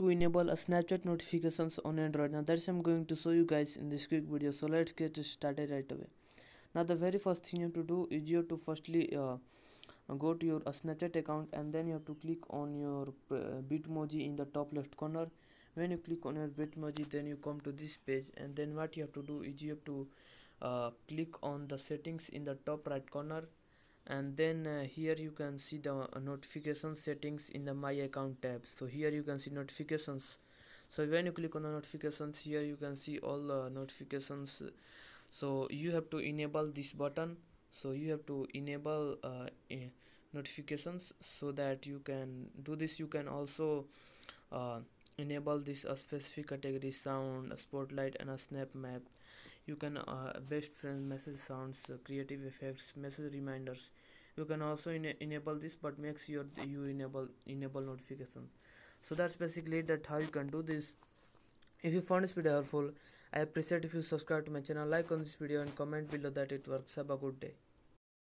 to enable a snapchat notifications on android now that's i'm going to show you guys in this quick video so let's get started right away now the very first thing you have to do is you have to firstly uh, go to your uh, snapchat account and then you have to click on your uh, bitmoji in the top left corner when you click on your bitmoji then you come to this page and then what you have to do is you have to uh, click on the settings in the top right corner and then uh, here you can see the uh, notification settings in the my account tab so here you can see notifications so when you click on the notifications here you can see all the uh, notifications so you have to enable this button so you have to enable uh, eh, notifications so that you can do this you can also uh, enable this a uh, specific category sound a spotlight and a snap map you can uh, best friend message sounds uh, creative effects message reminders you can also enable this but make sure you enable enable notification so that's basically that how you can do this if you found this video helpful i appreciate if you subscribe to my channel like on this video and comment below that it works have a good day